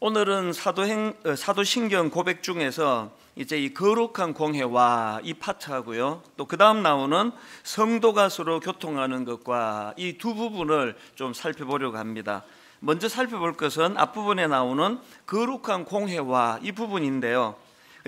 오늘은 사도행, 어, 사도신경 고백 중에서 이제 이 거룩한 공회와 이 파트하고요. 또 그 다음 나오는 성도가 서로 교통하는 것과 이 두 부분을 좀 살펴보려고 합니다. 먼저 살펴볼 것은 앞부분에 나오는 거룩한 공회와 이 부분인데요.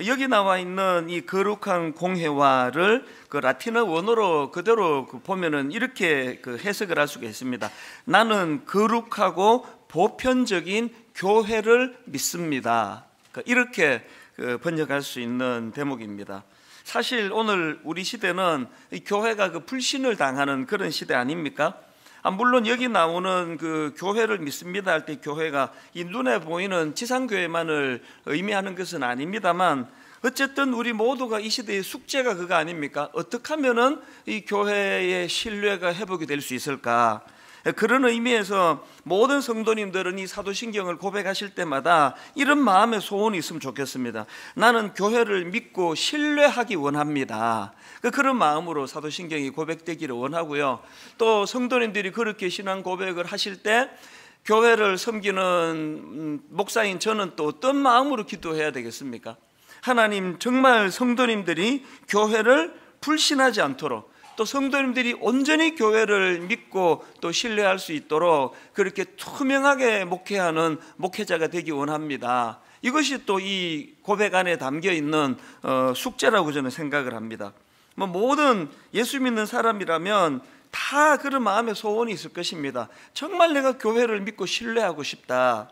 여기 나와 있는 이 거룩한 공회와를그 라틴어 원어로 그대로 그 보면은 이렇게 그 해석을 할 수가 있습니다. 나는 거룩하고 보편적인 교회를 믿습니다. 그러니까 이렇게 그, 번역할 수 있는 대목입니다. 사실 오늘 우리 시대는 교회가 그 불신을 당하는 그런 시대 아닙니까? 아, 물론 여기 나오는 그 교회를 믿습니다 할 때 교회가 이 눈에 보이는 지상교회만을 의미하는 것은 아닙니다만 어쨌든 우리 모두가 이 시대의 숙제가 그거 아닙니까? 어떻게 하면이 교회의 신뢰가 회복이 될 수 있을까? 그런 의미에서 모든 성도님들은 이 사도신경을 고백하실 때마다 이런 마음의 소원이 있으면 좋겠습니다. 나는 교회를 믿고 신뢰하기 원합니다. 그, 그런 마음으로 사도신경이 고백되기를 원하고요. 또 성도님들이 그렇게 신앙 고백을 하실 때 교회를 섬기는 음, 목사인 저는 또 어떤 마음으로 기도해야 되겠습니까? 하나님 정말 성도님들이 교회를 불신하지 않도록 또 성도님들이 온전히 교회를 믿고 또 신뢰할 수 있도록 그렇게 투명하게 목회하는 목회자가 되기 원합니다. 이것이 또 이 고백 안에 담겨 있는 어, 숙제라고 저는 생각을 합니다. 뭐 모든 예수 믿는 사람이라면 다 그런 마음의 소원이 있을 것입니다. 정말 내가 교회를 믿고 신뢰하고 싶다.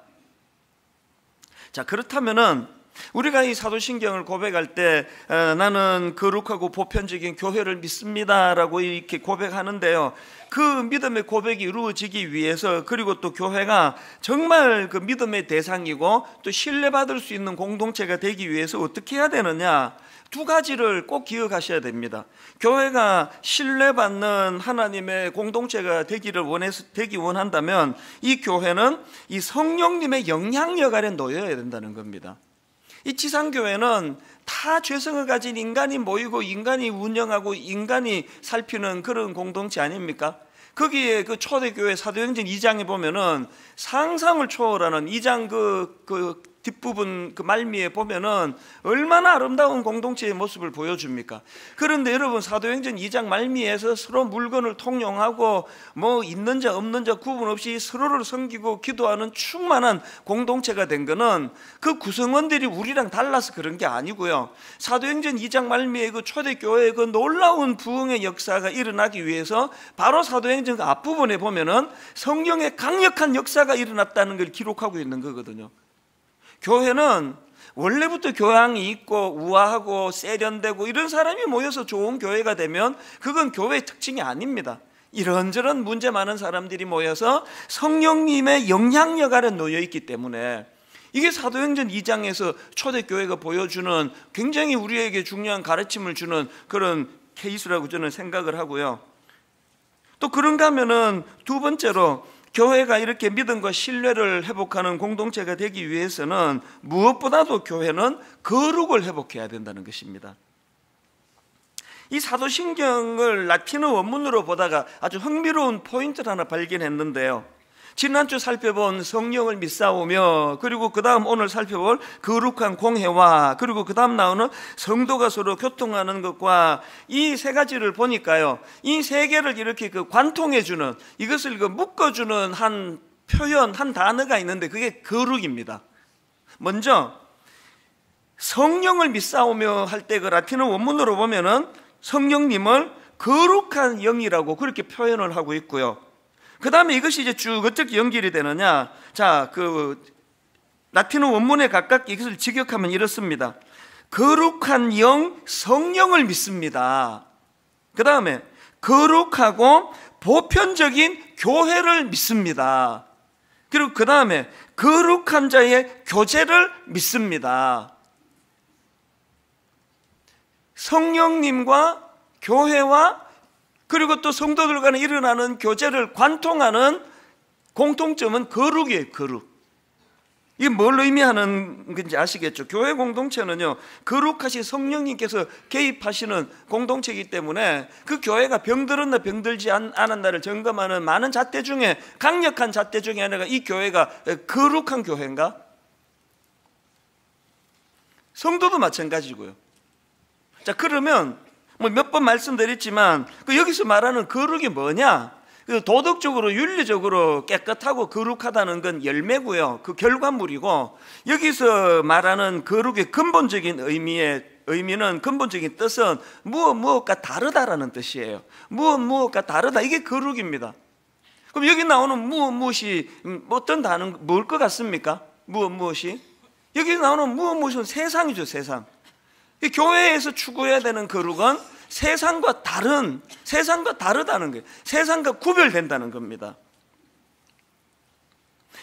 자, 그렇다면은 우리가 이 사도신경을 고백할 때 어, 나는 거룩하고 보편적인 교회를 믿습니다라고 이렇게 고백하는데요. 그 믿음의 고백이 이루어지기 위해서 그리고 또 교회가 정말 그 믿음의 대상이고 또 신뢰받을 수 있는 공동체가 되기 위해서 어떻게 해야 되느냐? 두 가지를 꼭 기억하셔야 됩니다. 교회가 신뢰받는 하나님의 공동체가 되기를 원해서 되기 원한다면 이 교회는 이 성령님의 영향력 아래 놓여야 된다는 겁니다. 이 지상교회는 다 죄성을 가진 인간이 모이고 인간이 운영하고 인간이 살피는 그런 공동체 아닙니까? 거기에 그 초대교회 사도행전 2장에 보면은 상상을 초월하는 2장 그, 그 뒷부분 그 말미에 보면은 얼마나 아름다운 공동체의 모습을 보여줍니까? 그런데 여러분 사도행전 2장 말미에서 서로 물건을 통용하고 뭐 있는 자 없는 자 구분 없이 서로를 섬기고 기도하는 충만한 공동체가 된 거는 그 구성원들이 우리랑 달라서 그런 게 아니고요. 사도행전 2장 말미에 그 초대 교회의 그 놀라운 부흥의 역사가 일어나기 위해서 바로 사도행전 그 앞부분에 보면은 성령의 강력한 역사가 일어났다는 걸 기록하고 있는 거거든요. 교회는 원래부터 교양이 있고 우아하고 세련되고 이런 사람이 모여서 좋은 교회가 되면 그건 교회의 특징이 아닙니다. 이런저런 문제 많은 사람들이 모여서 성령님의 영향력 아래 놓여 있기 때문에 이게 사도행전 2장에서 초대교회가 보여주는 굉장히 우리에게 중요한 가르침을 주는 그런 케이스라고 저는 생각을 하고요. 또 그런가 하면은 두 번째로 교회가 이렇게 믿음과 신뢰를 회복하는 공동체가 되기 위해서는 무엇보다도 교회는 거룩을 회복해야 된다는 것입니다. 이 사도신경을 라틴어 원문으로 보다가 아주 흥미로운 포인트를 하나 발견했는데요. 지난주 살펴본 성령을 믿사오며 그리고 그 다음 오늘 살펴볼 거룩한 공회와 그리고 그 다음 나오는 성도가 서로 교통하는 것과 이 세 가지를 보니까요 이 세 개를 이렇게 그 관통해주는 이것을 그 묶어주는 한 표현 한 단어가 있는데 그게 거룩입니다 먼저 성령을 믿사오며 할 때 그 라틴어 원문으로 보면은 성령님을 거룩한 영이라고 그렇게 표현을 하고 있고요 그 다음에 이것이 이제 쭉 어떻게 연결이 되느냐. 자, 그 라틴어 원문에 가깝게 이것을 직역하면 이렇습니다. 거룩한 영, 성령을 믿습니다. 그 다음에 거룩하고 보편적인 교회를 믿습니다. 그리고 그 다음에 거룩한 자의 교제를 믿습니다. 성령님과 교회와 그리고 또 성도들 간에 일어나는 교제를 관통하는 공통점은 거룩이에요, 거룩. 이게 뭘 의미하는 건지 아시겠죠? 교회 공동체는요, 거룩하신 성령님께서 개입하시는 공동체이기 때문에 그 교회가 병들었나 병들지 않았나를 점검하는 많은 잣대 중에 강력한 잣대 중에 하나가 이 교회가 거룩한 교회인가? 성도도 마찬가지고요. 자, 그러면 뭐몇번 말씀드렸지만 그 여기서 말하는 거룩이 뭐냐? 그 도덕적으로 윤리적으로 깨끗하고 거룩하다는 건 열매고요. 그 결과물이고 여기서 말하는 거룩의 근본적인 의미의 의미는 근본적인 뜻은 무엇 무엇과 다르다라는 뜻이에요. 무엇 무엇과 다르다 이게 거룩입니다. 그럼 여기 나오는 무엇 무엇이 음, 어떤 단어 뭘것 같습니까? 무엇 무엇이 여기 나오는 무엇 무엇은 세상이죠 세상. 교회에서 추구해야 되는 거룩은 세상과 다른, 세상과 다르다는 거예요. 세상과 구별된다는 겁니다.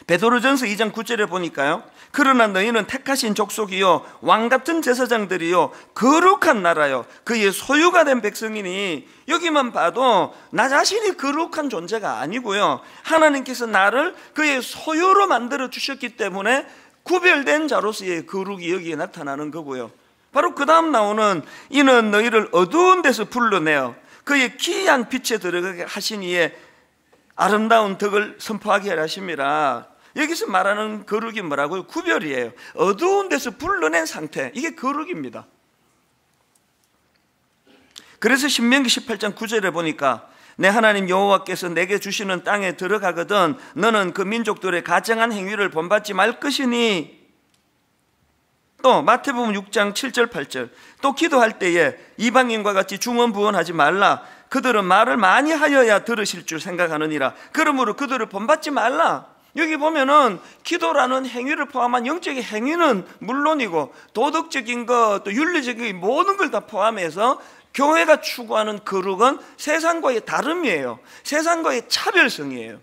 베드로전서 2장 9절에 보니까요. 그러나 너희는 택하신 족속이요 왕 같은 제사장들이요 거룩한 나라요 그의 소유가 된 백성이니 여기만 봐도 나 자신이 거룩한 존재가 아니고요. 하나님께서 나를 그의 소유로 만들어 주셨기 때문에 구별된 자로서의 거룩이 여기에 나타나는 거고요. 바로 그 다음 나오는 이는 너희를 어두운 데서 불러내어 그의 기이한 빛에 들어가게 하시니에 아름다운 덕을 선포하게 하십니다. 여기서 말하는 거룩이 뭐라고요? 구별이에요. 어두운 데서 불러낸 상태. 이게 거룩입니다. 그래서 신명기 18장 9절에 보니까 내 하나님 여호와께서 내게 주시는 땅에 들어가거든 너는 그 민족들의 가증한 행위를 본받지 말 것이니 또 어, 마태복음 6장 7절 8절 또 기도할 때에 이방인과 같이 중언부원하지 말라 그들은 말을 많이 하여야 들으실 줄 생각하느니라 그러므로 그들을 본받지 말라 여기 보면은 기도라는 행위를 포함한 영적인 행위는 물론이고 도덕적인 것 또 윤리적인 모든 걸 다 포함해서 교회가 추구하는 거룩은 세상과의 다름이에요 세상과의 차별성이에요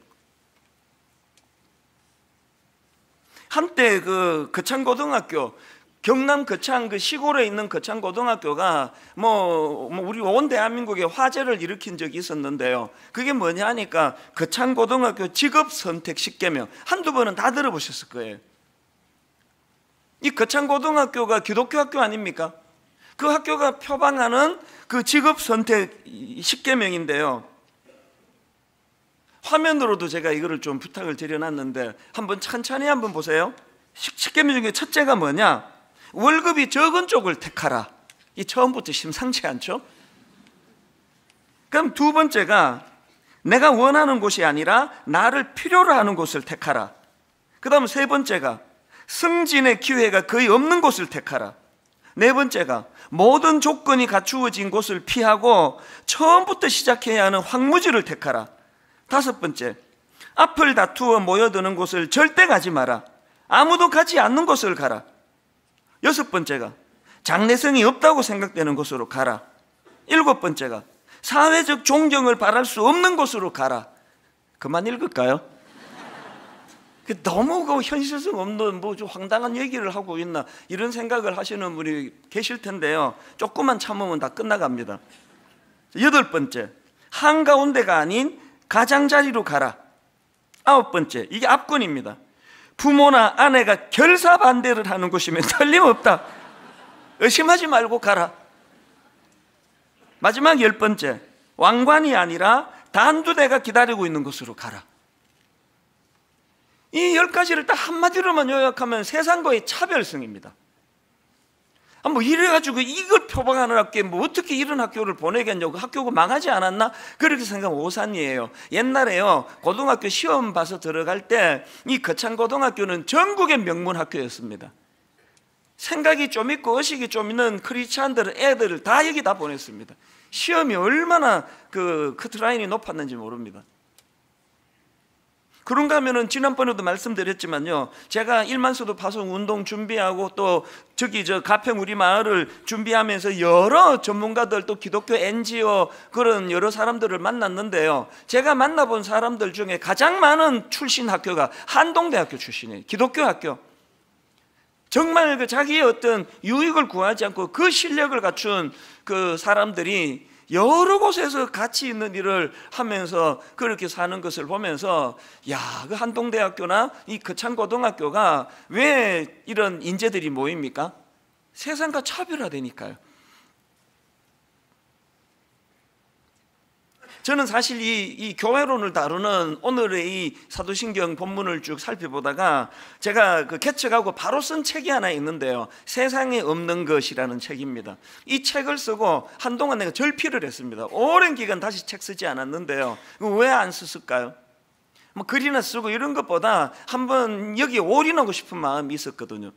한때 그 거창고등학교 경남 거창 그 시골에 있는 거창 고등학교가 뭐, 뭐, 우리 온 대한민국에 화제를 일으킨 적이 있었는데요. 그게 뭐냐 하니까 거창 고등학교 직업 선택 10개명 한두 번은 다 들어보셨을 거예요. 이 거창 고등학교가 기독교 학교 아닙니까? 그 학교가 표방하는 그 직업 선택 10개명인데요. 화면으로도 제가 이거를 좀 부탁을 드려놨는데 한번 찬찬히 한번 보세요. 10개명 중에 첫째가 뭐냐? 월급이 적은 쪽을 택하라. 이 처음부터 심상치 않죠? 그럼 두 번째가 내가 원하는 곳이 아니라 나를 필요로 하는 곳을 택하라. 그 다음 세 번째가 승진의 기회가 거의 없는 곳을 택하라. 네 번째가 모든 조건이 갖추어진 곳을 피하고 처음부터 시작해야 하는 황무지를 택하라. 다섯 번째, 앞을 다투어 모여드는 곳을 절대 가지 마라. 아무도 가지 않는 곳을 가라. 여섯 번째가 장래성이 없다고 생각되는 곳으로 가라. 일곱 번째가 사회적 존경을 바랄 수 없는 곳으로 가라. 그만 읽을까요? 그 너무 그 현실성 없는 뭐 좀 황당한 얘기를 하고 있나 이런 생각을 하시는 분이 계실 텐데요. 조금만 참으면 다 끝나갑니다. 여덟 번째, 한가운데가 아닌 가장자리로 가라. 아홉 번째, 이게 압권입니다. 부모나 아내가 결사 반대를 하는 곳이면 틀림없다. 의심하지 말고 가라. 마지막 열 번째, 왕관이 아니라 단두대가 기다리고 있는 곳으로 가라. 이 열 가지를 딱 한마디로만 요약하면 세상과의 차별성입니다. 아, 뭐 이래가지고 이걸 표방하는 학교에 뭐 어떻게 이런 학교를 보내겠냐고 학교가 망하지 않았나? 그렇게 생각하면 오산이에요. 옛날에요. 고등학교 시험 봐서 들어갈 때 이 거창고등학교는 전국의 명문 학교였습니다. 생각이 좀 있고 의식이 좀 있는 크리스찬들은 애들을 다 여기다 보냈습니다. 시험이 얼마나 그 커트라인이 높았는지 모릅니다. 그런가 하면은 지난번에도 말씀드렸지만요. 제가 일만수도 파송 운동 준비하고 또 저기 저 가평 우리 마을을 준비하면서 여러 전문가들 또 기독교 NGO 그런 여러 사람들을 만났는데요. 제가 만나본 사람들 중에 가장 많은 출신 학교가 한동대학교 출신이에요. 기독교 학교. 정말 그 자기의 어떤 유익을 구하지 않고 그 실력을 갖춘 그 사람들이 여러 곳에서 같이 있는 일을 하면서 그렇게 사는 것을 보면서 야, 그 한동대학교나 이 거창고등학교가 왜 이런 인재들이 모입니까? 세상과 차별화되니까요. 저는 사실 이, 이 교회론을 다루는 오늘의 이 사도신경 본문을 쭉 살펴보다가 제가 그 개척하고 바로 쓴 책이 하나 있는데요. 세상에 없는 것이라는 책입니다. 이 책을 쓰고 한동안 내가 절필을 했습니다. 오랜 기간 다시 책 쓰지 않았는데요. 왜 안 썼을까요? 뭐 글이나 쓰고 이런 것보다 한번 여기 올인하고 싶은 마음이 있었거든요.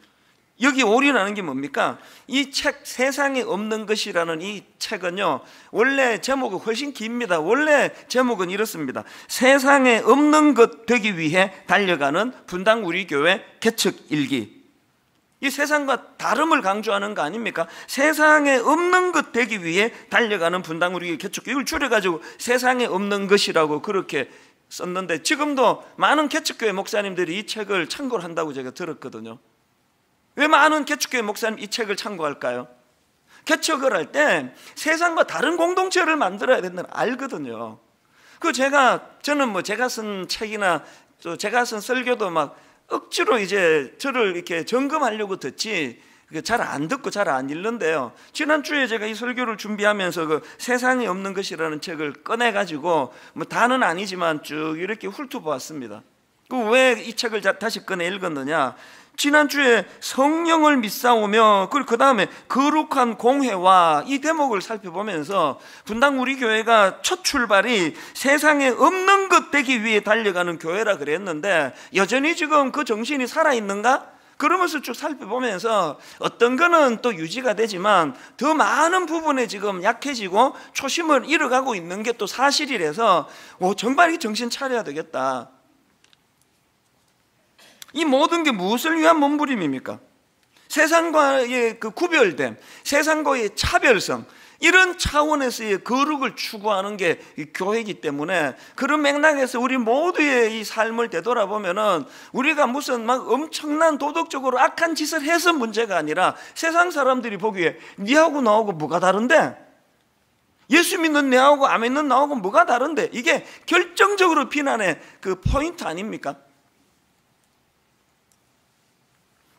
여기 오류라는 게 뭡니까? 이 책 세상에 없는 것이라는 이 책은요. 원래 제목이 훨씬 깁니다. 원래 제목은 이렇습니다. 세상에 없는 것 되기 위해 달려가는 분당 우리 교회 개척 일기. 이 세상과 다름을 강조하는 거 아닙니까? 세상에 없는 것 되기 위해 달려가는 분당 우리 개척 이걸 줄여 가지고 세상에 없는 것이라고 그렇게 썼는데 지금도 많은 개척교회 목사님들이 이 책을 참고를 한다고 제가 들었거든요. 왜 많은 개척교회 목사님 이 책을 참고할까요? 개척을 할 때 세상과 다른 공동체를 만들어야 된다는 알거든요. 그 제가 저는 뭐 제가 쓴 책이나 또 제가 쓴 설교도 막 억지로 이제 저를 이렇게 점검하려고 듣지 잘 안 듣고 잘 안 읽는데요. 지난주에 제가 이 설교를 준비하면서 그 세상이 없는 것이라는 책을 꺼내가지고 뭐 다는 아니지만 쭉 이렇게 훑어보았습니다. 그 왜 이 책을 다시 꺼내 읽었느냐? 지난주에 성령을 믿사오며 그리고 그 다음에 거룩한 공회와 이 대목을 살펴보면서 분당 우리 교회가 첫 출발이 세상에 없는 것 되기 위해 달려가는 교회라 그랬는데 여전히 지금 그 정신이 살아있는가? 그러면서 쭉 살펴보면서 어떤 거는 또 유지가 되지만 더 많은 부분에 지금 약해지고 초심을 잃어가고 있는 게 또 사실이라서 오, 정말 이 정신 차려야 되겠다. 이 모든 게 무엇을 위한 몸부림입니까? 세상과의 그 구별됨, 세상과의 차별성, 이런 차원에서의 거룩을 추구하는 게 교회이기 때문에 그런 맥락에서 우리 모두의 이 삶을 되돌아보면은 우리가 무슨 막 엄청난 도덕적으로 악한 짓을 해서 문제가 아니라 세상 사람들이 보기에 니하고 나하고 뭐가 다른데? 예수 믿는 나하고 안 믿는 나하고 뭐가 다른데? 이게 결정적으로 비난의 그 포인트 아닙니까?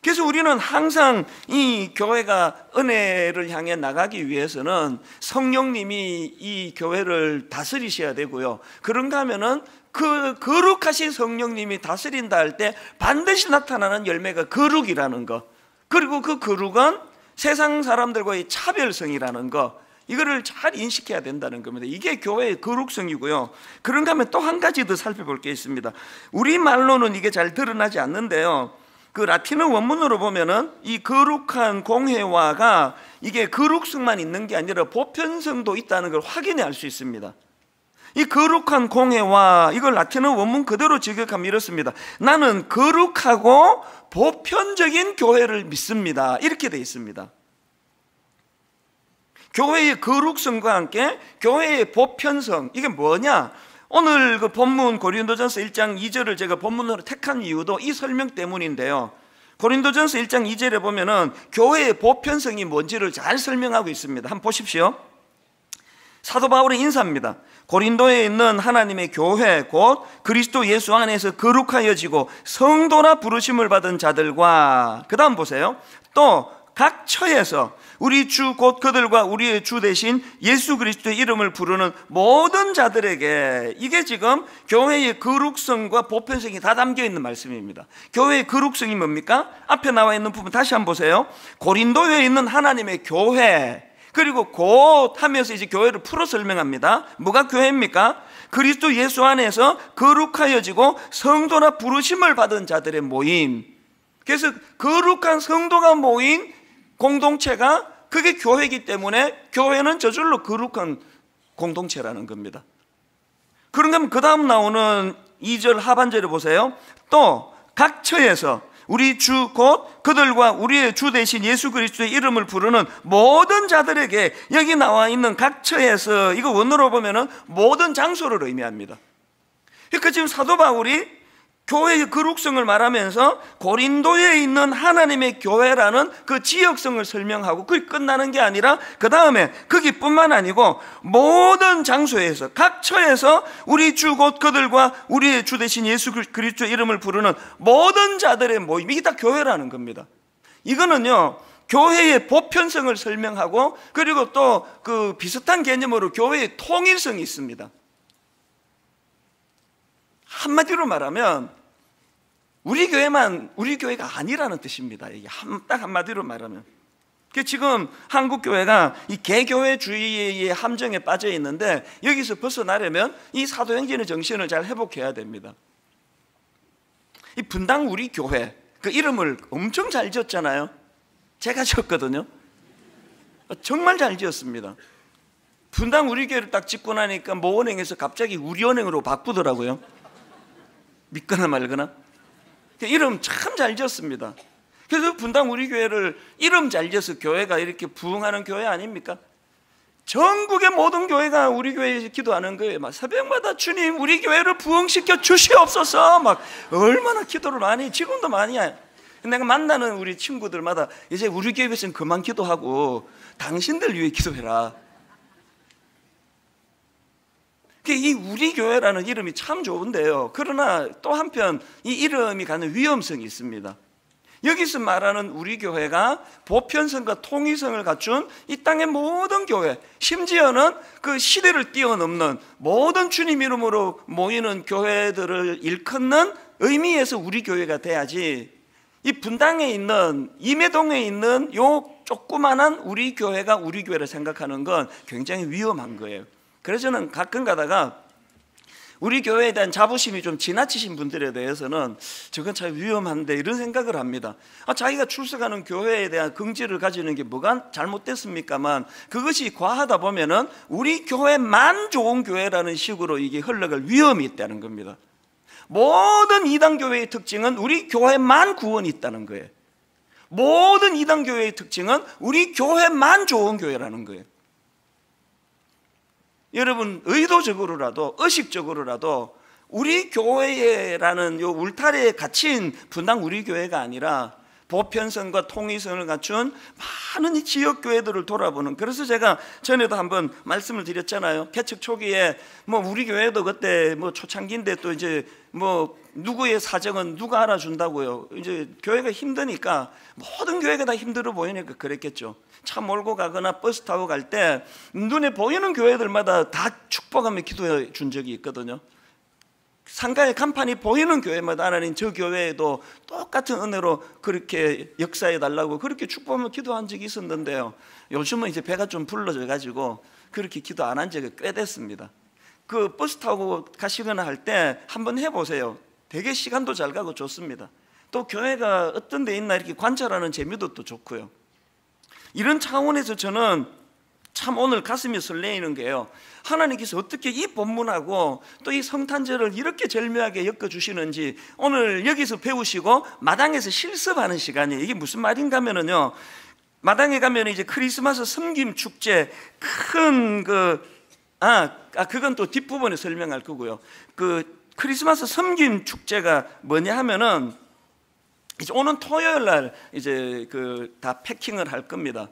그래서 우리는 항상 이 교회가 은혜를 향해 나가기 위해서는 성령님이 이 교회를 다스리셔야 되고요. 그런가 하면은 그 거룩하신 성령님이 다스린다 할 때 반드시 나타나는 열매가 거룩이라는 것. 그리고 그 거룩은 세상 사람들과의 차별성이라는 것. 이거를 잘 인식해야 된다는 겁니다. 이게 교회의 거룩성이고요. 그런가 하면 또 한 가지 더 살펴볼 게 있습니다. 우리말로는 이게 잘 드러나지 않는데요. 그 라틴어 원문으로 보면은 이 거룩한 공회화가 이게 거룩성만 있는 게 아니라 보편성도 있다는 걸 확인해 알수 있습니다. 이 거룩한 공회와 이걸 라틴어 원문 그대로 직역하면 이렇습니다. 나는 거룩하고 보편적인 교회를 믿습니다. 이렇게 되어 있습니다. 교회의 거룩성과 함께 교회의 보편성 이게 뭐냐? 오늘 그 본문 고린도전서 1장 2절을 제가 본문으로 택한 이유도 이 설명 때문인데요. 고린도전서 1장 2절에 보면은 교회의 보편성이 뭔지를 잘 설명하고 있습니다. 한번 보십시오. 사도 바울의 인사입니다. 고린도에 있는 하나님의 교회 곧 그리스도 예수 안에서 거룩하여지고 성도라 부르심을 받은 자들과 그다음 보세요. 또 각 처에서 우리 주 곧 그들과 우리의 주 대신 예수 그리스도의 이름을 부르는 모든 자들에게 이게 지금 교회의 거룩성과 보편성이 다 담겨 있는 말씀입니다. 교회의 거룩성이 뭡니까? 앞에 나와 있는 부분 다시 한번 보세요. 고린도에 있는 하나님의 교회 그리고 곧 하면서 이제 교회를 풀어 설명합니다. 뭐가 교회입니까? 그리스도 예수 안에서 거룩하여지고 성도나 부르심을 받은 자들의 모임. 그래서 거룩한 성도가 모인 공동체가 그게 교회이기 때문에 교회는 저절로 거룩한 공동체라는 겁니다. 그런가면 그 다음 나오는 2절 하반절을 보세요. 또 각 처에서 우리 주 곧 그들과 우리의 주 대신 예수 그리스도의 이름을 부르는 모든 자들에게 여기 나와 있는 각 처에서 이거 원어로 보면은 모든 장소를 의미합니다. 그러니까 지금 사도 바울이 교회의 그룹성을 말하면서 고린도에 있는 하나님의 교회라는 그 지역성을 설명하고 그게 끝나는 게 아니라 그 다음에 거기뿐만 아니고 모든 장소에서 각 처에서 우리 주 곧 그들과 우리의 주 대신 예수 그리스도 이름을 부르는 모든 자들의 모임 이게 다 교회라는 겁니다. 이거는요 교회의 보편성을 설명하고 그리고 또 그 비슷한 개념으로 교회의 통일성이 있습니다. 한마디로 말하면 우리 교회만 우리 교회가 아니라는 뜻입니다. 이게 한, 딱 한마디로 말하면. 그 지금 한국 교회가 이 개교회주의의 함정에 빠져 있는데 여기서 벗어나려면 이 사도행전의 정신을 잘 회복해야 됩니다. 이 분당 우리 교회 그 이름을 엄청 잘 지었잖아요. 제가 지었거든요. 정말 잘 지었습니다. 분당 우리 교회를 딱 짓고 나니까 모원행에서 갑자기 우리은행으로 바꾸더라고요. 믿거나 말거나. 이름 참 잘 지었습니다. 그래서 분당 우리 교회를 이름 잘 지어서 교회가 이렇게 부흥하는 교회 아닙니까? 전국의 모든 교회가 우리 교회에 기도하는 거예요. 막 새벽마다 주님 우리 교회를 부흥시켜 주시옵소서 막 얼마나 기도를 많이 지금도 많이 해. 내가 만나는 우리 친구들마다 이제 우리 교회에서는 그만 기도하고 당신들 위해 기도해라. 이 우리 교회라는 이름이 참 좋은데요. 그러나 또 한편 이 이름이 가는 위험성이 있습니다. 여기서 말하는 우리 교회가 보편성과 통일성을 갖춘 이 땅의 모든 교회, 심지어는 그 시대를 뛰어넘는 모든 주님 이름으로 모이는 교회들을 일컫는 의미에서 우리 교회가 돼야지 이 분당에 있는 임해동에 있는 요 조그만한 우리 교회가 우리 교회를 생각하는 건 굉장히 위험한 거예요. 그래서 저는 가끔 가다가 우리 교회에 대한 자부심이 좀 지나치신 분들에 대해서는 저건 참 위험한데 이런 생각을 합니다. 아, 자기가 출석하는 교회에 대한 긍지를 가지는 게 뭐가 잘못됐습니까만 그것이 과하다 보면은 우리 교회만 좋은 교회라는 식으로 이게 흘러갈 위험이 있다는 겁니다. 모든 이단 교회의 특징은 우리 교회만 구원이 있다는 거예요. 모든 이단 교회의 특징은 우리 교회만 좋은 교회라는 거예요. 여러분 의도적으로라도 의식적으로라도 우리 교회라는 요 울타리에 갇힌 분당 우리 교회가 아니라 보편성과 통일성을 갖춘 많은 지역 교회들을 돌아보는 그래서 제가 전에도 한번 말씀을 드렸잖아요. 개척 초기에 뭐 우리 교회도 그때 뭐 초창기인데 또 이제 뭐 누구의 사정은 누가 알아준다고요. 이제 교회가 힘드니까 모든 교회가 다 힘들어 보이니까 그랬겠죠. 차 몰고 가거나 버스 타고 갈 때 눈에 보이는 교회들마다 다 축복하며 기도해 준 적이 있거든요. 상가의 간판이 보이는 교회마다 하나님 저 교회에도 똑같은 은혜로 그렇게 역사해 달라고 그렇게 축복하며 기도한 적이 있었는데요. 요즘은 이제 배가 좀 불러져 가지고 그렇게 기도 안 한 적이 꽤 됐습니다. 그 버스 타고 가시거나 할 때 한번 해보세요. 되게 시간도 잘 가고 좋습니다. 또 교회가 어떤 데 있나 이렇게 관찰하는 재미도 또 좋고요. 이런 차원에서 저는 참 오늘 가슴이 설레이는 게요. 하나님께서 어떻게 이 본문하고 또 이 성탄절을 이렇게 절묘하게 엮어주시는지 오늘 여기서 배우시고 마당에서 실습하는 시간이에요. 이게 무슨 말인가 하면요. 마당에 가면 이제 크리스마스 섬김 축제 큰 그, 아, 아, 그건 또 뒷부분에 설명할 거고요. 그 크리스마스 섬김 축제가 뭐냐 하면은 이제 오는 토요일 날 이제 그 다 패킹을 할 겁니다.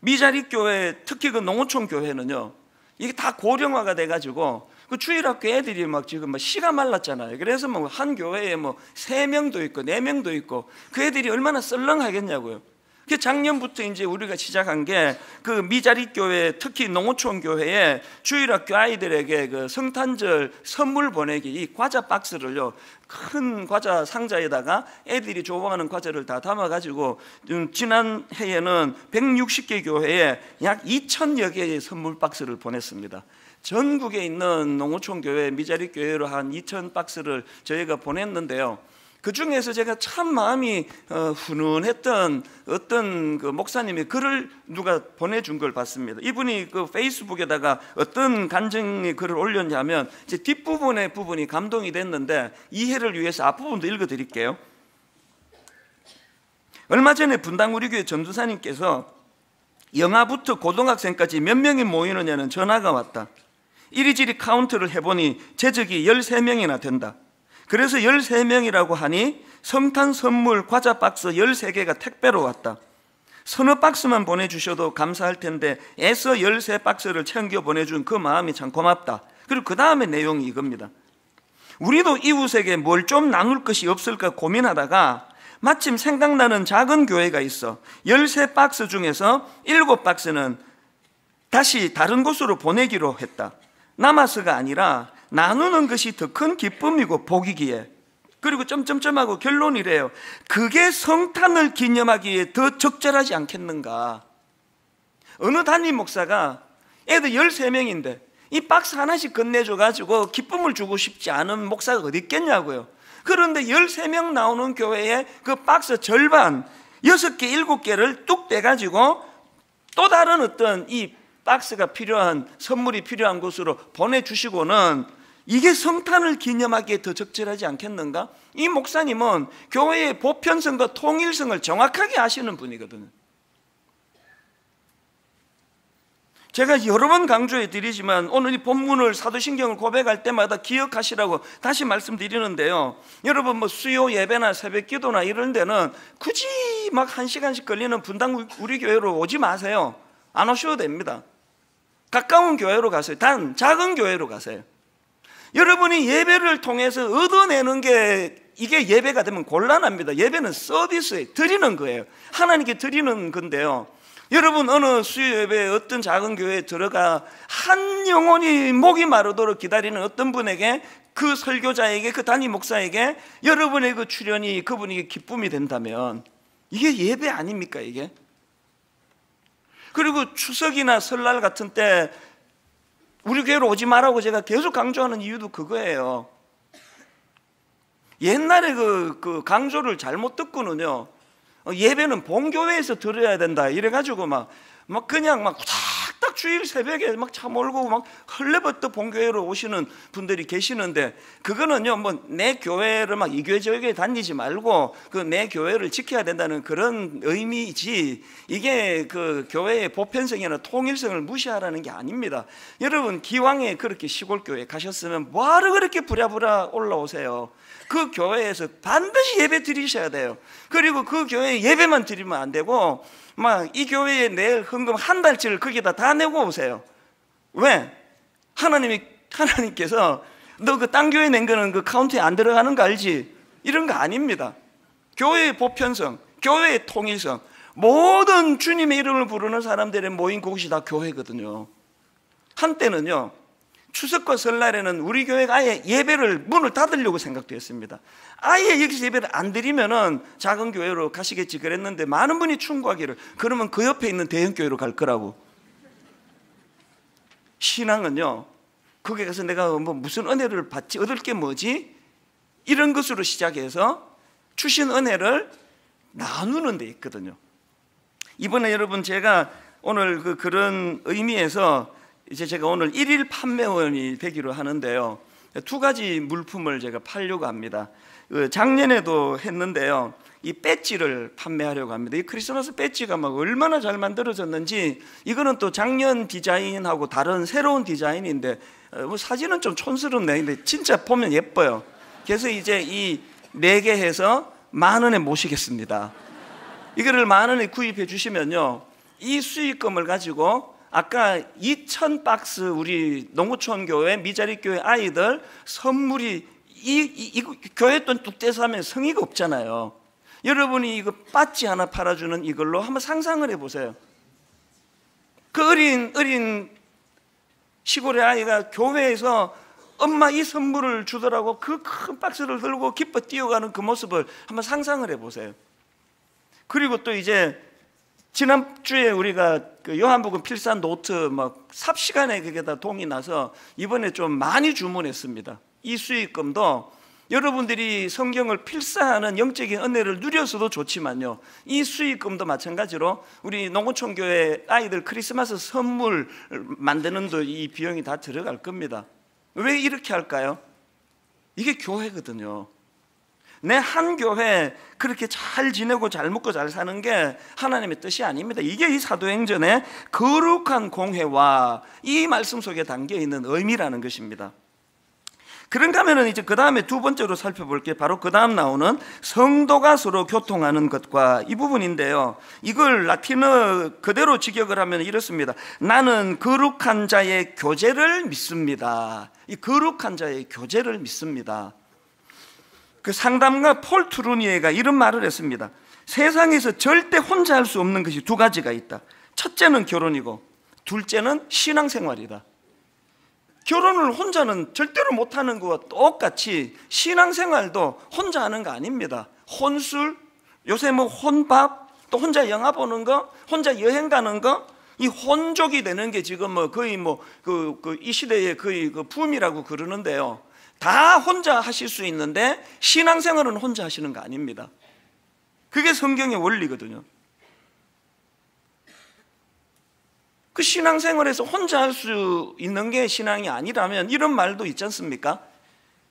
미자리 교회 특히 그 농어촌 교회는요. 이게 다 고령화가 돼 가지고 그 주일학교 애들이 막 지금 막 시가 말랐잖아요. 그래서 뭐 한 교회에 뭐 세 명도 있고 네 명도 있고 그 애들이 얼마나 썰렁하겠냐고요. 그 작년부터 이제 우리가 시작한 게 그 미자리 교회 특히 농어촌 교회에 주일학교 아이들에게 그 성탄절 선물 보내기 이 과자 박스를요 큰 과자 상자에다가 애들이 좋아하는 과자를 다 담아가지고 음, 지난 해에는 160개 교회에 약 2천여 개의 선물 박스를 보냈습니다. 전국에 있는 농어촌 교회 미자리 교회로 한 2천 박스를 저희가 보냈는데요. 그 중에서 제가 참 마음이 어, 훈훈했던 어떤 그 목사님의 글을 누가 보내준 걸 봤습니다. 이분이 그 페이스북에다가 어떤 감정의 글을 올렸냐면 이제 뒷부분의 부분이 감동이 됐는데 이해를 위해서 앞부분도 읽어드릴게요. 얼마 전에 분당 우리 교회 전도사님께서 영아부터 고등학생까지 몇 명이 모이느냐는 전화가 왔다. 이리저리 카운트를 해보니 재적이 13명이나 된다. 그래서 13명이라고 하니 성탄 선물 과자 박스 13개가 택배로 왔다. 서너 박스만 보내주셔도 감사할 텐데 애써 13박스를 챙겨 보내준 그 마음이 참 고맙다. 그리고 그 다음에 내용이 이겁니다. 우리도 이웃에게 뭘 좀 나눌 것이 없을까 고민하다가 마침 생각나는 작은 교회가 있어 13박스 중에서 7박스는 다시 다른 곳으로 보내기로 했다. 남아서가 아니라 나누는 것이 더 큰 기쁨이고 복이기에 그리고 점점점하고 결론이래요. 그게 성탄을 기념하기에 더 적절하지 않겠는가? 어느 담임 목사가 애들 13명인데 이 박스 하나씩 건네줘 가지고 기쁨을 주고 싶지 않은 목사가 어디 있겠냐고요. 그런데 13명 나오는 교회에 그 박스 절반 6개, 7개를 뚝 떼가지고 또 다른 어떤 이 박스가 필요한 선물이 필요한 곳으로 보내주시고는 이게 성탄을 기념하기에 더 적절하지 않겠는가? 이 목사님은 교회의 보편성과 통일성을 정확하게 아시는 분이거든요. 제가 여러 번 강조해 드리지만 오늘 이 본문을 사도신경을 고백할 때마다 기억하시라고 다시 말씀드리는데요. 여러분 뭐 수요 예배나 새벽 기도나 이런 데는 굳이 막 한 시간씩 걸리는 분당 우리 교회로 오지 마세요. 안 오셔도 됩니다. 가까운 교회로 가세요. 단 작은 교회로 가세요. 여러분이 예배를 통해서 얻어내는 게 이게 예배가 되면 곤란합니다. 예배는 서비스에 드리는 거예요. 하나님께 드리는 건데요. 여러분 어느 수요 예배 어떤 작은 교회에 들어가 한 영혼이 목이 마르도록 기다리는 어떤 분에게 그 설교자에게 그단위 목사에게 여러분의 그 출연이 그분에게 기쁨이 된다면 이게 예배 아닙니까 이게? 그리고 추석이나 설날 같은 때 우리 교회로 오지 마라고 제가 계속 강조하는 이유도 그거예요. 옛날에 그, 그 강조를 잘못 듣고는요. 어, 예배는 본교회에서 들어야 된다. 이래가지고 막, 막 그냥 막딱 주일 새벽에 막 차 몰고 막헐레버떡 본교회로 오시는 분들이 계시는데 그거는요 뭐 내 교회를 막 이교회 에 다니지 말고 그 내 교회를 지켜야 된다는 그런 의미지 이 이게 그 교회의 보편성이나 통일성을 무시하라는 게 아닙니다 여러분 기왕에 그렇게 시골 교회 가셨으면 뭐하러 그렇게 부랴부랴 올라오세요 그 교회에서 반드시 예배 드리셔야 돼요. 그리고 그 교회 예배만 드리면 안 되고 막 이 교회에 낼 헌금 한 달치를 거기다 다 내고 오세요. 왜? 하나님이 하나님께서 너 그 땅 교회 낸 거는 그 카운트에 안 들어가는 거 알지? 이런 거 아닙니다. 교회의 보편성, 교회의 통일성, 모든 주님의 이름을 부르는 사람들의 모인 곳이 다 교회거든요. 한때는요, 추석과 설날에는 우리 교회가 아예 예배를 문을 닫으려고 생각되었습니다. 아예 여기서 예배를 안 드리면은 작은 교회로 가시겠지 그랬는데 많은 분이 충고하기를 그러면 그 옆에 있는 대형 교회로 갈 거라고. 신앙은요. 거기 가서 내가 뭐 무슨 은혜를 받지 얻을 게 뭐지? 이런 것으로 시작해서 주신 은혜를 나누는 데 있거든요. 이번에 여러분 제가 오늘 그 그런 의미에서 이제 제가 오늘 1일 판매원이 되기로 하는데요. 두 가지 물품을 제가 팔려고 합니다. 그 작년에도 했는데요. 이 배지를 판매하려고 합니다. 이 크리스마스 배지가 막 얼마나 잘 만들어졌는지 이거는 또 작년 디자인하고 다른 새로운 디자인인데 어, 뭐 사진은 좀 촌스럽네. 근데 진짜 보면 예뻐요. 그래서 이제 이 네 개 해서 만 원에 모시겠습니다. 이거를 만 원에 구입해 주시면요. 이 수익금을 가지고 아까 2천 박스 우리 농어촌 교회 미자리 교회 아이들 선물이 이, 이, 이 교회 돈 뚝대서 하면 성의가 없잖아요. 여러분이 이거 빠지 하나 팔아주는 이걸로 한번 상상을 해보세요. 그 어린 어린 시골의 아이가 교회에서 엄마 이 선물을 주더라고 그 큰 박스를 들고 기뻐 뛰어가는 그 모습을 한번 상상을 해보세요. 그리고 또 이제 지난주에 우리가 그 요한복음 필사 노트 막 삽시간에 그게 다 동이 나서 이번에 좀 많이 주문했습니다. 이 수익금도 여러분들이 성경을 필사하는 영적인 은혜를 누려서도 좋지만요. 이 수익금도 마찬가지로 우리 농어촌 교회 아이들 크리스마스 선물 만드는 도이 비용이 다 들어갈 겁니다. 왜 이렇게 할까요? 이게 교회거든요. 내한 교회 그렇게 잘 지내고 잘 먹고 잘 사는 게 하나님의 뜻이 아닙니다. 이게 이 사도행전의 거룩한 공회와 이 말씀 속에 담겨 있는 의미라는 것입니다. 그런가 하면 이제 그 다음에 두 번째로 살펴볼 게 바로 그 다음 나오는 성도가 서로 교통하는 것과 이 부분인데요. 이걸 라틴어 그대로 직역을 하면 이렇습니다. 나는 거룩한 자의 교제를 믿습니다. 이 거룩한 자의 교제를 믿습니다. 그 상담가 폴 트루니에가 이런 말을 했습니다. 세상에서 절대 혼자 할 수 없는 것이 두 가지가 있다. 첫째는 결혼이고 둘째는 신앙생활이다. 결혼을 혼자는 절대로 못하는 것과 똑같이 신앙생활도 혼자 하는 거 아닙니다. 혼술, 요새 뭐 혼밥, 또 혼자 영화 보는 거, 혼자 여행 가는 거, 이 혼족이 되는 게 지금 뭐 거의 뭐 그 그 이 시대의 거의 그 품이라고 그러는데요. 다 혼자 하실 수 있는데 신앙생활은 혼자 하시는 거 아닙니다. 그게 성경의 원리거든요. 그 신앙생활에서 혼자 할 수 있는 게 신앙이 아니라면 이런 말도 있지 않습니까?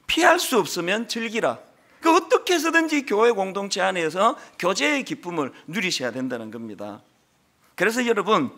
피할 수 없으면 즐기라. 그 어떻게 해서든지 교회 공동체 안에서 교제의 기쁨을 누리셔야 된다는 겁니다. 그래서 여러분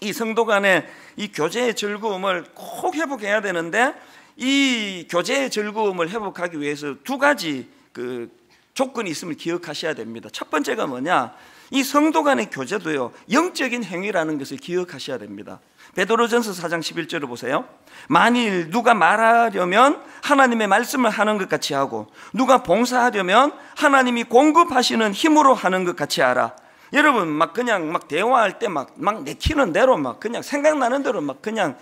이 성도 간의 이 교제의 즐거움을 꼭 회복해야 되는데 이 교제의 즐거움을 회복하기 위해서 두 가지 그 조건이 있음을 기억하셔야 됩니다. 첫 번째가 뭐냐? 이 성도 간의 교제도요. 영적인 행위라는 것을 기억하셔야 됩니다. 베드로전서 4장 11절을 보세요. 만일 누가 말하려면 하나님의 말씀을 하는 것 같이 하고 누가 봉사하려면 하나님이 공급하시는 힘으로 하는 것 같이 하라. 여러분 막 그냥 막 대화할 때 막 막 내키는 대로 막 그냥 생각나는 대로 막 그냥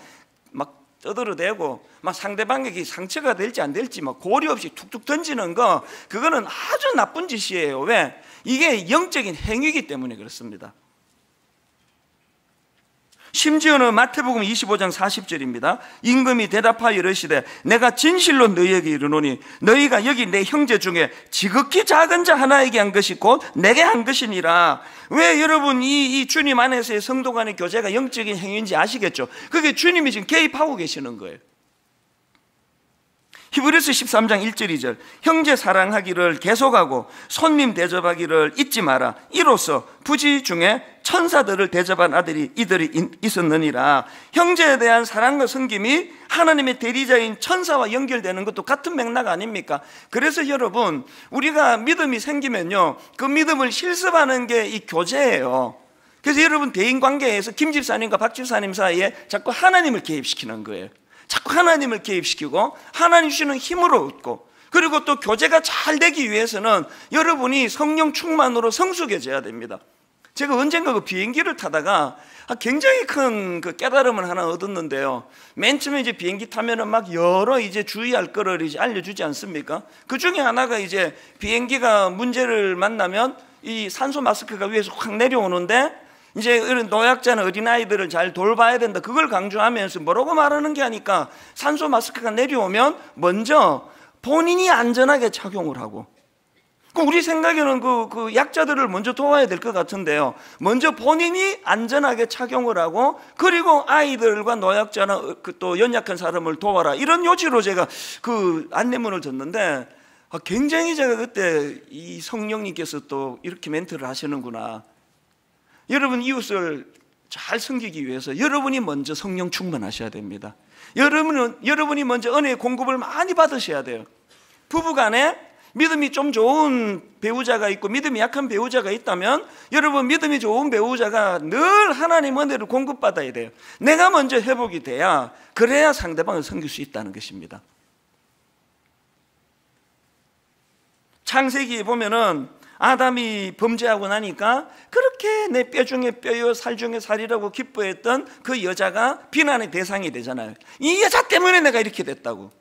떠들어대고 막 상대방에게 상처가 될지 안 될지 막 고려 없이 툭툭 던지는 거 그거는 아주 나쁜 짓이에요. 왜? 이게 영적인 행위이기 때문에 그렇습니다. 심지어는 마태복음 25장 40절입니다. 임금이 대답하여 이르시되 내가 진실로 너희에게 이르노니 너희가 여기 내 형제 중에 지극히 작은 자 하나에게 한 것이 곧 내게 한 것이니라. 왜 여러분 이, 이 주님 안에서의 성도 간의 교제가 영적인 행위인지 아시겠죠? 그게 주님이 지금 개입하고 계시는 거예요. 히브리스 13장 1절 2절 형제 사랑하기를 계속하고 손님 대접하기를 잊지 마라 이로써 부지 중에 천사들을 대접한 아들이 이들이 있었느니라 형제에 대한 사랑과 섬김이 하나님의 대리자인 천사와 연결되는 것도 같은 맥락 아닙니까? 그래서 여러분 우리가 믿음이 생기면요 그 믿음을 실습하는 게 이 교제예요 그래서 여러분 대인관계에서 김 집사님과 박 집사님 사이에 자꾸 하나님을 개입시키는 거예요 자꾸 하나님을 개입시키고 하나님 주시는 힘으로 얻고 그리고 또 교제가 잘 되기 위해서는 여러분이 성령 충만으로 성숙해져야 됩니다. 제가 언젠가 그 비행기를 타다가 아, 굉장히 큰그 깨달음을 하나 얻었는데요. 맨 처음에 이제 비행기 타면은 막 여러 이제 주의할 거를 이제 알려주지 않습니까? 그 중에 하나가 이제 비행기가 문제를 만나면 이 산소 마스크가 위에서 확 내려오는데 이제 이런 노약자나 어린아이들을 잘 돌봐야 된다. 그걸 강조하면서 뭐라고 말하는 게 아니까 산소 마스크가 내려오면 먼저 본인이 안전하게 착용을 하고 우리 생각에는 그, 그 약자들을 먼저 도와야 될 것 같은데요. 먼저 본인이 안전하게 착용을 하고 그리고 아이들과 노약자나 어, 그 또 연약한 사람을 도와라 이런 요지로 제가 그 안내문을 줬는데 아, 굉장히 제가 그때 이 성령님께서 또 이렇게 멘트를 하시는구나. 여러분 이웃을 잘 섬기기 위해서 여러분이 먼저 성령 충만하셔야 됩니다. 여러분은 여러분이 먼저 은혜 공급을 많이 받으셔야 돼요. 부부간에 믿음이 좀 좋은 배우자가 있고 믿음이 약한 배우자가 있다면 여러분 믿음이 좋은 배우자가 늘 하나님 은혜를 공급받아야 돼요. 내가 먼저 회복이 돼야 그래야 상대방을 섬길 수 있다는 것입니다. 창세기에 보면은 아담이 범죄하고 나니까 그렇게 내 뼈 중에 뼈요 살 중에 살이라고 기뻐했던 그 여자가 비난의 대상이 되잖아요. 이 여자 때문에 내가 이렇게 됐다고.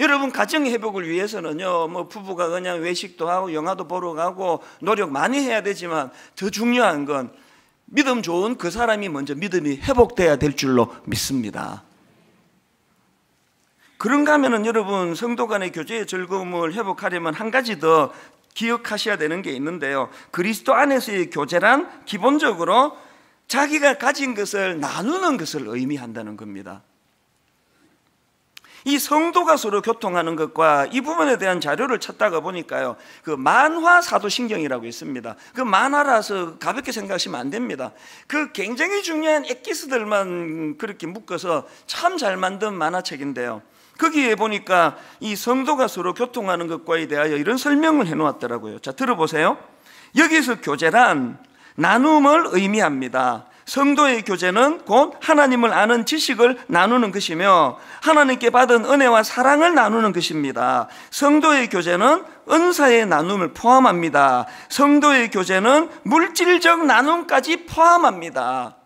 여러분 가정 회복을 위해서는요. 뭐 부부가 그냥 외식도 하고 영화도 보러 가고 노력 많이 해야 되지만 더 중요한 건 믿음 좋은 그 사람이 먼저 믿음이 회복돼야 될 줄로 믿습니다. 그런가 하면 여러분 성도 간의 교제의 즐거움을 회복하려면 한 가지 더 기억하셔야 되는 게 있는데요. 그리스도 안에서의 교제란 기본적으로 자기가 가진 것을 나누는 것을 의미한다는 겁니다. 이 성도가 서로 교통하는 것과 이 부분에 대한 자료를 찾다가 보니까요. 그 만화 사도신경이라고 있습니다. 그 만화라서 가볍게 생각하시면 안 됩니다. 그 굉장히 중요한 엑기스들만 그렇게 묶어서 참 잘 만든 만화책인데요. 거기에 보니까 이 성도가 서로 교통하는 것과에 대하여 이런 설명을 해 놓았더라고요. 자, 들어보세요. 여기서 교제란 나눔을 의미합니다. 성도의 교제는 곧 하나님을 아는 지식을 나누는 것이며 하나님께 받은 은혜와 사랑을 나누는 것입니다. 성도의 교제는 은사의 나눔을 포함합니다. 성도의 교제는 물질적 나눔까지 포함합니다.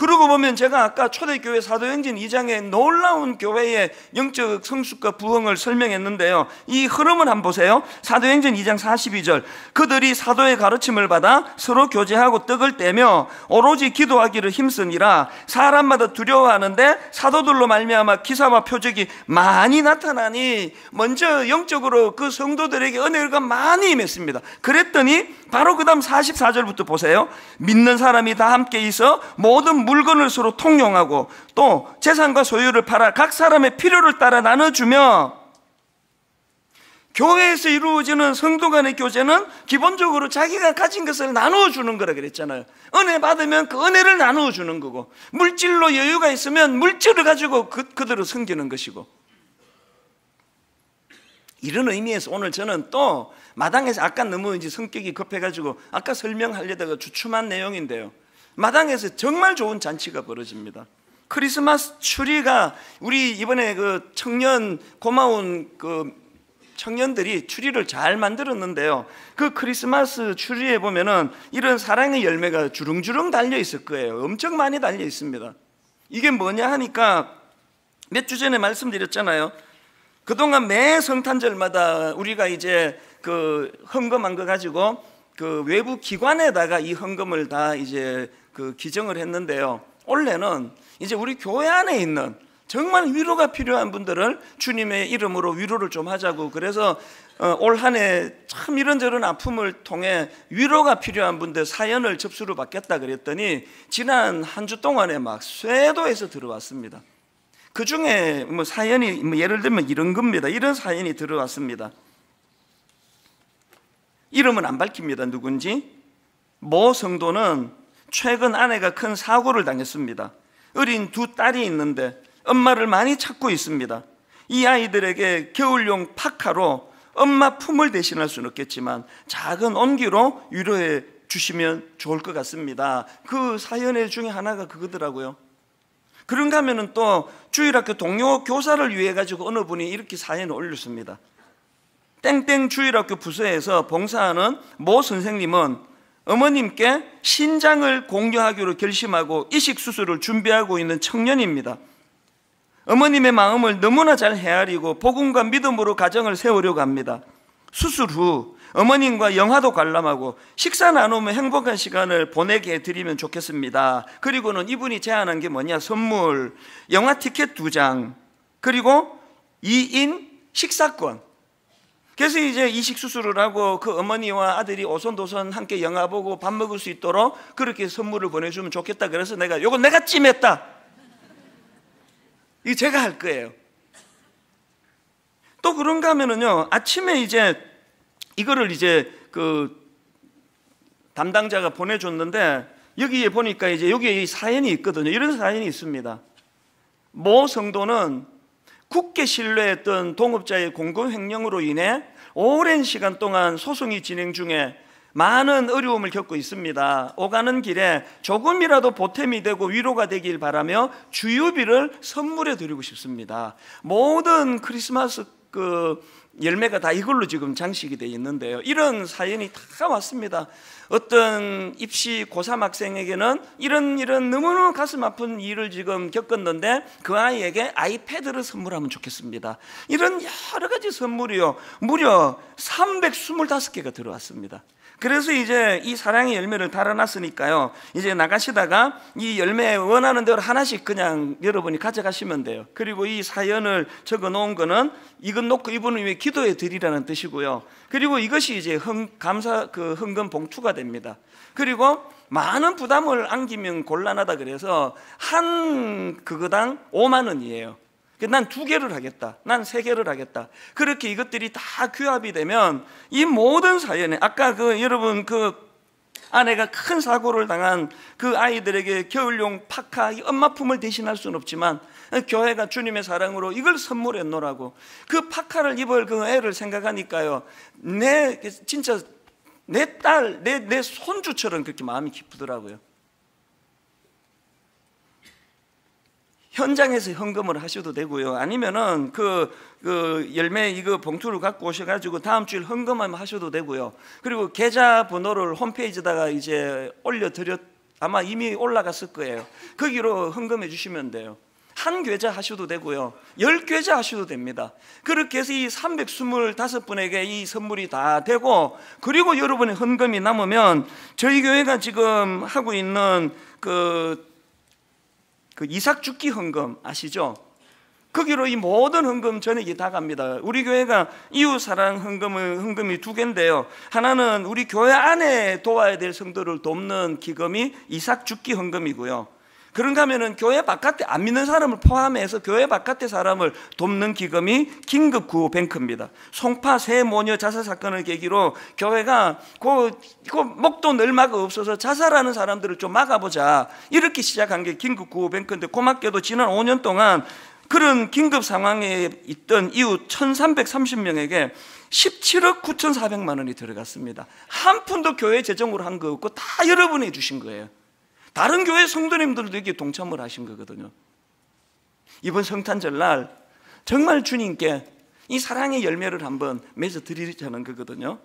그러고 보면 제가 아까 초대교회 사도행진 2장에 놀라운 교회의 영적 성숙과 부흥을 설명했는데요. 이 흐름을 한번 보세요. 사도행전 2장 42절. 그들이 사도의 가르침을 받아 서로 교제하고 떡을 떼며 오로지 기도하기를 힘쓰니라 사람마다 두려워하는데 사도들로 말미암아 기사와 표적이 많이 나타나니 먼저 영적으로 그 성도들에게 은혜가 많이 임했습니다. 그랬더니 바로 그다음 44절부터 보세요. 믿는 사람이 다 함께 있어 모든 물건을 서로 통용하고 또 재산과 소유를 팔아 각 사람의 필요를 따라 나눠주며 교회에서 이루어지는 성도 간의 교제는 기본적으로 자기가 가진 것을 나누어 주는 거라 그랬잖아요. 은혜 받으면 그 은혜를 나누어 주는 거고, 물질로 여유가 있으면 물질을 가지고 그, 그대로 섬기는 것이고. 이런 의미에서 오늘 저는 또 마당에서 아까 너무 이제 성격이 급해가지고 아까 설명하려다가 주춤한 내용인데요. 마당에서 정말 좋은 잔치가 벌어집니다. 크리스마스 추리가 우리 이번에 그 청년 고마운 그 청년들이 추리를 잘 만들었는데요. 그 크리스마스 추리에 보면은 이런 사랑의 열매가 주릉주릉 달려 있을 거예요. 엄청 많이 달려 있습니다. 이게 뭐냐 하니까 몇 주 전에 말씀드렸잖아요. 그동안 매 성탄절마다 우리가 이제 그 헌금한 거 가지고 그 외부 기관에다가 이 헌금을 다 이제 그 기증을 했는데요. 원래는 이제 우리 교회 안에 있는 정말 위로가 필요한 분들을 주님의 이름으로 위로를 좀 하자고 그래서 어, 올한해참 이런저런 아픔을 통해 위로가 필요한 분들 사연을 접수를 받겠다 그랬더니 지난 한 주 동안에 막 쇄도에서 들어왔습니다. 그 중에 뭐 사연이 뭐 예를 들면 이런 겁니다. 이런 사연이 들어왔습니다. 이름은 안 밝힙니다. 누군지 모 성도는 최근 아내가 큰 사고를 당했습니다. 어린 두 딸이 있는데 엄마를 많이 찾고 있습니다. 이 아이들에게 겨울용 파카로 엄마 품을 대신할 수는 없겠지만 작은 온기로 위로해 주시면 좋을 것 같습니다. 그 사연의 중에 하나가 그거더라고요. 그런가 하면또 주일학교 동료 교사를 위해 가지고 어느 분이 이렇게 사연을 올렸습니다. 땡땡 주일학교 부서에서 봉사하는 모 선생님은 어머님께 신장을 공유하기로 결심하고 이식 수술을 준비하고 있는 청년입니다. 어머님의 마음을 너무나 잘 헤아리고 복음과 믿음으로 가정을 세우려고 합니다. 수술 후 어머님과 영화도 관람하고 식사 나누며 행복한 시간을 보내게 해드리면 좋겠습니다. 그리고는 이분이 제안한 게 뭐냐? 선물, 영화 티켓 두 장, 그리고 2인 식사권. 그래서 이제 이식 수술을 하고 그 어머니와 아들이 오손도손 함께 영화 보고 밥 먹을 수 있도록 그렇게 선물을 보내주면 좋겠다. 그래서 내가 이거 내가 찜했다. 이거 제가 할 거예요. 또 그런가 하면은요 아침에 이제 이거를 이제 그 담당자가 보내줬는데 여기에 보니까 이제 여기에 이 사연이 있거든요. 이런 사연이 있습니다. 모 성도는 굳게 신뢰했던 동업자의 공금 횡령으로 인해 오랜 시간 동안 소송이 진행 중에 많은 어려움을 겪고 있습니다. 오가는 길에 조금이라도 보탬이 되고 위로가 되길 바라며 주유비를 선물해 드리고 싶습니다. 모든 크리스마스 그 열매가 다 이걸로 지금 장식이 되어 있는데요. 이런 사연이 다 왔습니다. 어떤 입시 고3 학생에게는 이런 이런 너무너무 가슴 아픈 일을 지금 겪었는데 그 아이에게 아이패드를 선물하면 좋겠습니다. 이런 여러 가지 선물이요. 무려 325개가 들어왔습니다. 그래서 이제 이 사랑의 열매를 달아놨으니까요. 이제 나가시다가 이 열매 원하는 대로 하나씩 그냥 여러분이 가져가시면 돼요. 그리고 이 사연을 적어 놓은 거는 이건 놓고 이분을 위해 기도해 드리라는 뜻이고요. 그리고 이것이 이제 흥, 감사 그흥금 봉투가 됩니다. 그리고 많은 부담을 안기면 곤란하다 그래서 한 그거당 5만 원이에요. 그 난두 개를 하겠다. 난 세 개를 하겠다. 그렇게 이것들이 다 규합이 되면 이 모든 사연에 아까 그 여러분 그 아내가 큰 사고를 당한 그 아이들에게 겨울용 파카 엄마 품을 대신할 수는 없지만 어, 교회가 주님의 사랑으로 이걸 선물했노라고그 파카를 입을 그 애를 생각하니까요 내 진짜 내 딸, 내, 내 손주처럼 그렇게 마음이 기쁘더라고요 현장에서 현금을 하셔도 되고요. 아니면은 그, 그 열매 이거 봉투를 갖고 오셔가지고 다음 주에현금하 하셔도 되고요. 그리고 계좌번호를 홈페이지다가 에 이제 올려드렸 아마 이미 올라갔을 거예요. 거기로 현금해 주시면 돼요. 한 계좌 하셔도 되고요. 열 계좌 하셔도 됩니다. 그렇게 해서 이 325분에게 이 선물이 다 되고 그리고 여러분의 현금이 남으면 저희 교회가 지금 하고 있는 그그 이삭 죽기 헌금 아시죠? 거기로 이 모든 헌금 전액이 다 갑니다. 우리 교회가 이웃 사랑 헌금을 헌금이 두 개인데요. 하나는 우리 교회 안에 도와야 될 성도를 돕는 기금이 이삭 죽기 헌금이고요. 그런가 하면은 교회 바깥에 안 믿는 사람을 포함해서 교회 바깥에 사람을 돕는 기금이 긴급 구호 뱅크입니다. 송파 세 모녀 자살 사건을 계기로 교회가 그, 그목돈얼마가 없어서 자살하는 사람들을 좀 막아보자 이렇게 시작한 게 긴급 구호 뱅크인데 고맙게도 지난 5년 동안 그런 긴급 상황에 있던 이후 1,330명에게 17억 9,400만 원이 들어갔습니다. 한 푼도 교회 재정으로 한 거 없고 다 여러분이 주신 거예요. 다른 교회 성도님들도 이게 렇 동참을 하신 거거든요. 이번 성탄절 날 정말 주님께 이 사랑의 열매를 한번 맺어 드리자는 거거든요.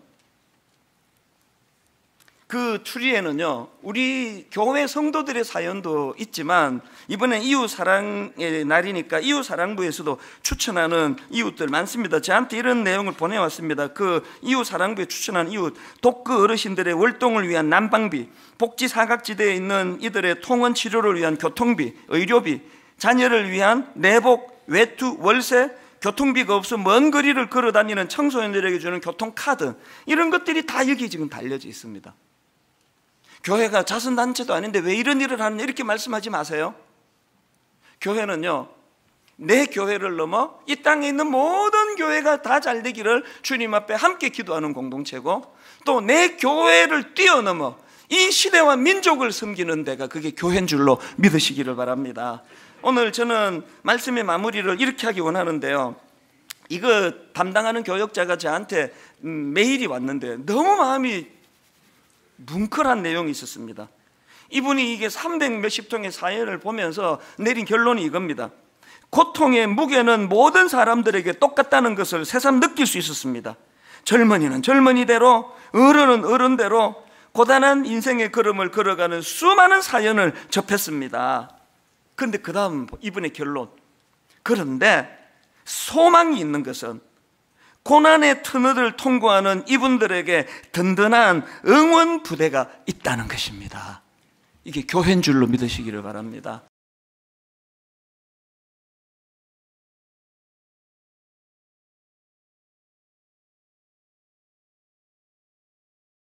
그 추리에는요, 우리 교회 성도들의 사연도 있지만, 이번에 이웃 사랑의 날이니까 이웃 사랑부에서도 추천하는 이웃들 많습니다. 저한테 이런 내용을 보내왔습니다. 그 이웃 사랑부에 추천한 이웃, 독거 어르신들의 월동을 위한 난방비, 복지 사각지대에 있는 이들의 통원 치료를 위한 교통비, 의료비, 자녀를 위한 내복, 외투, 월세, 교통비가 없어 먼 거리를 걸어 다니는 청소년들에게 주는 교통카드, 이런 것들이 다 여기 지금 달려져 있습니다. 교회가 자선단체도 아닌데 왜 이런 일을 하느냐 이렇게 말씀하지 마세요. 교회는요, 내 교회를 넘어 이 땅에 있는 모든 교회가 다 잘 되기를 주님 앞에 함께 기도하는 공동체고 또 내 교회를 뛰어넘어 이 시대와 민족을 섬기는 데가 그게 교회인 줄로 믿으시기를 바랍니다. 오늘 저는 말씀의 마무리를 이렇게 하기 원하는데요. 이거 담당하는 교역자가 저한테 음, 메일이 왔는데 너무 마음이 뭉클한 내용이 있었습니다. 이분이 이게 300 몇십 통의 사연을 보면서 내린 결론이 이겁니다. 고통의 무게는 모든 사람들에게 똑같다는 것을 새삼 느낄 수 있었습니다. 젊은이는 젊은이대로, 어른은 어른대로 고단한 인생의 걸음을 걸어가는 수많은 사연을 접했습니다. 그런데그 다음 이분의 결론. 그런데 소망이 있는 것은 고난의 터널을 통과하는 이분들에게 든든한 응원 부대가 있다는 것입니다. 이게 교회인 줄로 믿으시기를 바랍니다.